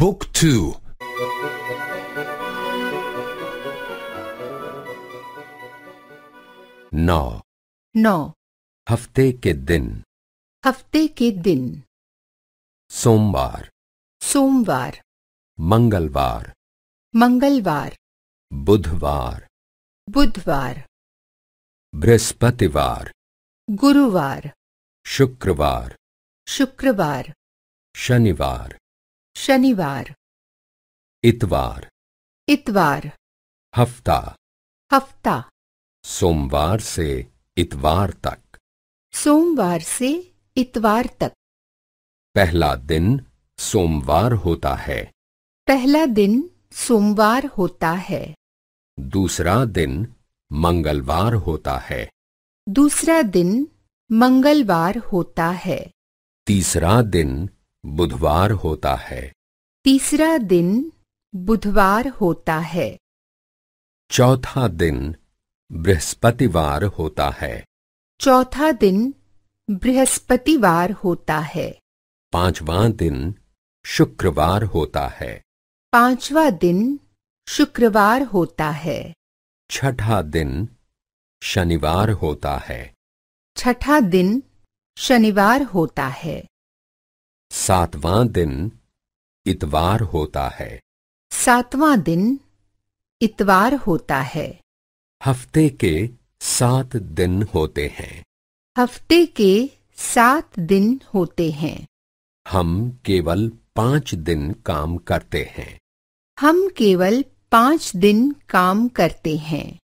book to नौ नौ हफ्ते के दिन हफ्ते के दिन सोमवार सोमवार मंगलवार मंगलवार बुधवार बुधवार बृहस्पतिवार गुरुवार शुक्रवार शुक्रवार शनिवार शनिवार इतवार इतवार हफ्ता हफ्ता सोमवार से इतवार तक सोमवार से इतवार तक पहला दिन सोमवार होता है पहला दिन सोमवार होता है दूसरा दिन मंगलवार होता है दूसरा दिन मंगलवार होता है तीसरा दिन बुधवार होता है तीसरा दिन बुधवार होता है चौथा दिन बृहस्पतिवार होता है चौथा दिन बृहस्पतिवार होता है पांचवा दिन शुक्रवार होता है पांचवा दिन शुक्रवार होता है छठा दिन शनिवार होता है छठा दिन शनिवार होता है सातवां दिन इतवार होता है सातवां दिन इतवार होता है हफ्ते के सात दिन होते हैं हफ्ते के सात दिन होते हैं हम केवल पांच दिन काम करते हैं हम केवल पांच दिन काम करते हैं